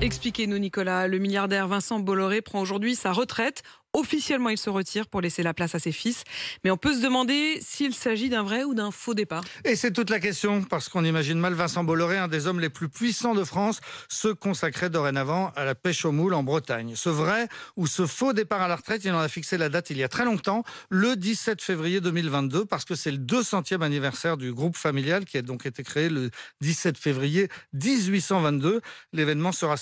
Expliquez-nous, Nicolas. Le milliardaire Vincent Bolloré prend aujourd'hui sa retraite Officiellement, il se retire pour laisser la place à ses fils. Mais on peut se demander s'il s'agit d'un vrai ou d'un faux départ. Et c'est toute la question, parce qu'on imagine mal Vincent Bolloré, un des hommes les plus puissants de France, se consacrer dorénavant à la pêche aux moules en Bretagne. Ce vrai ou ce faux départ à la retraite, il en a fixé la date il y a très longtemps, le 17 février 2022, parce que c'est le 200e anniversaire du groupe familial qui a donc été créé le 17 février 1822. L'événement sera